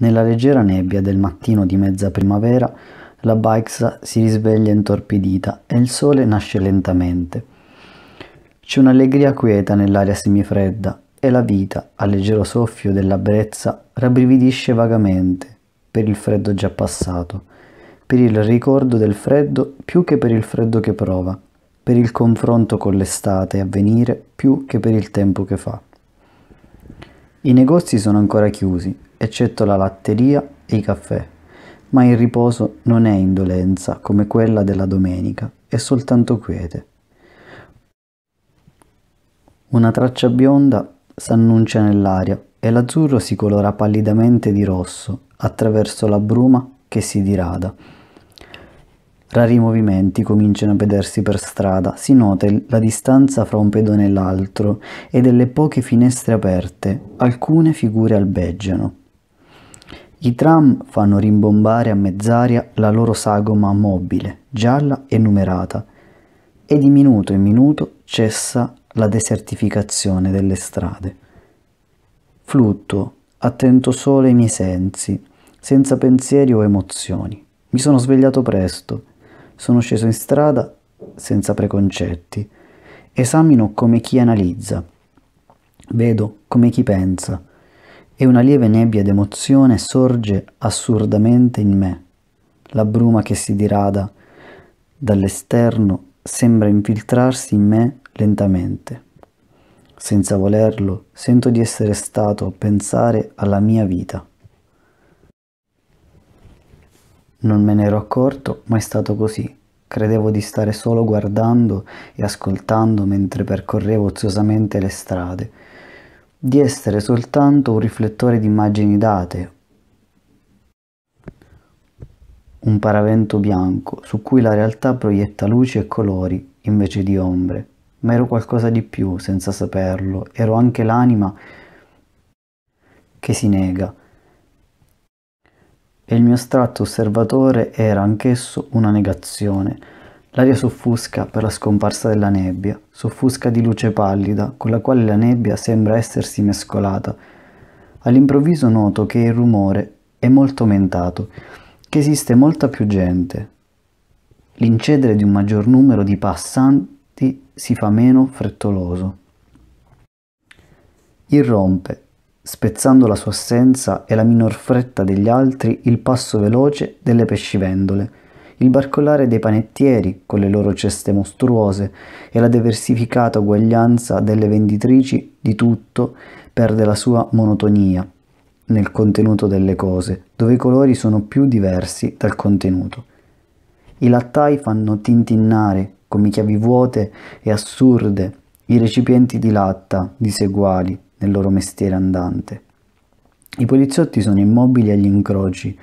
Nella leggera nebbia del mattino di mezza primavera la Baixa si risveglia intorpidita e il sole nasce lentamente. C'è un'allegria quieta nell'aria semifredda e la vita, al leggero soffio della brezza, rabbrividisce vagamente per il freddo già passato, per il ricordo del freddo più che per il freddo che prova, per il confronto con l'estate a venire più che per il tempo che fa. I negozi sono ancora chiusi eccetto la latteria e i caffè, ma il riposo non è indolenza come quella della domenica, è soltanto quiete. Una traccia bionda s'annuncia nell'aria e l'azzurro si colora pallidamente di rosso attraverso la bruma che si dirada. Rari movimenti cominciano a vedersi per strada, si nota la distanza fra un pedone e l'altro e delle poche finestre aperte, alcune figure albeggiano. I tram fanno rimbombare a mezz'aria la loro sagoma mobile, gialla e numerata, e di minuto in minuto cessa la desertificazione delle strade. Flutto, attento solo ai miei sensi, senza pensieri o emozioni. Mi sono svegliato presto, sono sceso in strada senza preconcetti, esamino come chi analizza, vedo come chi pensa, e una lieve nebbia d'emozione sorge assurdamente in me. La bruma che si dirada dall'esterno sembra infiltrarsi in me lentamente. Senza volerlo, sento di essere stato pensare alla mia vita. Non me ne ero accorto, ma è stato così. Credevo di stare solo guardando e ascoltando mentre percorrevo oziosamente le strade di essere soltanto un riflettore di immagini date, un paravento bianco su cui la realtà proietta luci e colori invece di ombre, ma ero qualcosa di più senza saperlo, ero anche l'anima che si nega. E il mio astratto osservatore era anch'esso una negazione, L'aria s'offusca per la scomparsa della nebbia, s'offusca di luce pallida, con la quale la nebbia sembra essersi mescolata. All'improvviso noto che il rumore è molto aumentato, che esiste molta più gente. L'incedere di un maggior numero di passanti si fa meno frettoloso. Irrompe, spezzando la sua assenza e la minor fretta degli altri, il passo veloce delle pescivendole il barcollare dei panettieri con le loro ceste mostruose e la diversificata uguaglianza delle venditrici di tutto perde la sua monotonia nel contenuto delle cose, dove i colori sono più diversi dal contenuto. I lattai fanno tintinnare, come chiavi vuote e assurde, i recipienti di latta diseguali nel loro mestiere andante. I poliziotti sono immobili agli incroci,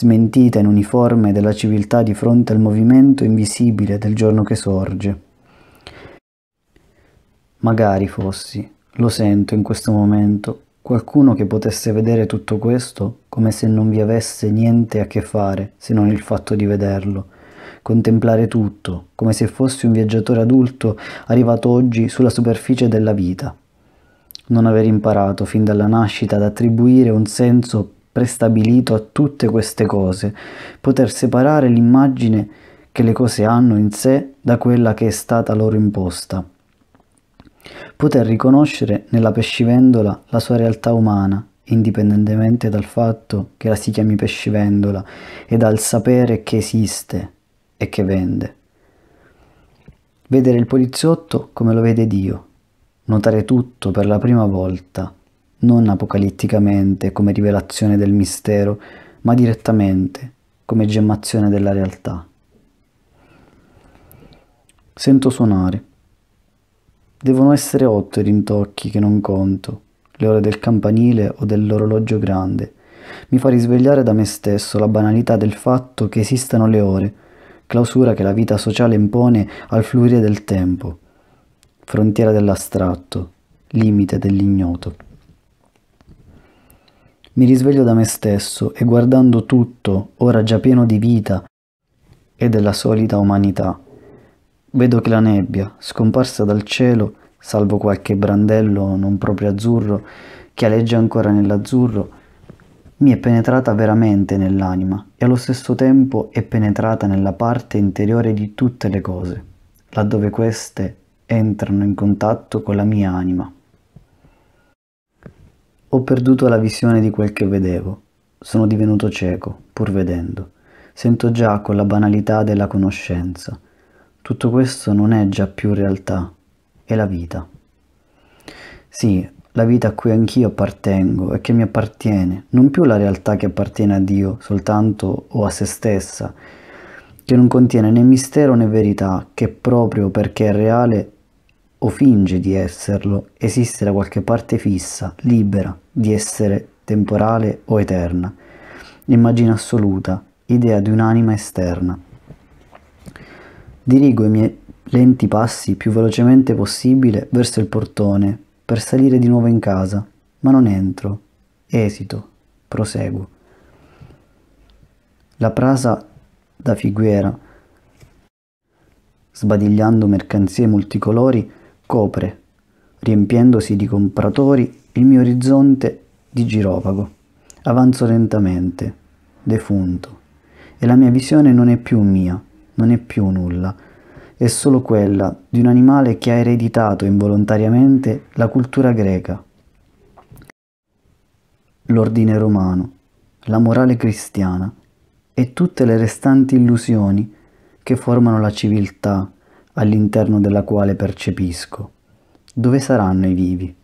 smentita in uniforme della civiltà di fronte al movimento invisibile del giorno che sorge. Magari fossi, lo sento in questo momento, qualcuno che potesse vedere tutto questo come se non vi avesse niente a che fare se non il fatto di vederlo, contemplare tutto come se fossi un viaggiatore adulto arrivato oggi sulla superficie della vita. Non aver imparato fin dalla nascita ad attribuire un senso prestabilito a tutte queste cose, poter separare l'immagine che le cose hanno in sé da quella che è stata loro imposta, poter riconoscere nella pescivendola la sua realtà umana, indipendentemente dal fatto che la si chiami pescivendola e dal sapere che esiste e che vende. Vedere il poliziotto come lo vede Dio, notare tutto per la prima volta, non apocalitticamente come rivelazione del mistero, ma direttamente come gemmazione della realtà. Sento suonare. Devono essere otto i rintocchi che non conto, le ore del campanile o dell'orologio grande. Mi fa risvegliare da me stesso la banalità del fatto che esistano le ore, clausura che la vita sociale impone al fluire del tempo, frontiera dell'astratto, limite dell'ignoto mi risveglio da me stesso e guardando tutto, ora già pieno di vita e della solita umanità, vedo che la nebbia, scomparsa dal cielo, salvo qualche brandello non proprio azzurro, che aleggia ancora nell'azzurro, mi è penetrata veramente nell'anima e allo stesso tempo è penetrata nella parte interiore di tutte le cose, laddove queste entrano in contatto con la mia anima. Ho perduto la visione di quel che vedevo, sono divenuto cieco, pur vedendo. Sento già con la banalità della conoscenza. Tutto questo non è già più realtà, è la vita. Sì, la vita a cui anch'io appartengo e che mi appartiene, non più la realtà che appartiene a Dio soltanto o a se stessa, che non contiene né mistero né verità, che proprio perché è reale o finge di esserlo, esiste da qualche parte fissa, libera, di essere temporale o eterna, immagine assoluta, idea di un'anima esterna. Dirigo i miei lenti passi più velocemente possibile verso il portone per salire di nuovo in casa, ma non entro, esito, proseguo. La prasa da figuera, sbadigliando mercanzie multicolori, copre, riempiendosi di compratori, il mio orizzonte di girovago. Avanzo lentamente, defunto, e la mia visione non è più mia, non è più nulla, è solo quella di un animale che ha ereditato involontariamente la cultura greca, l'ordine romano, la morale cristiana e tutte le restanti illusioni che formano la civiltà, all'interno della quale percepisco. Dove saranno i vivi?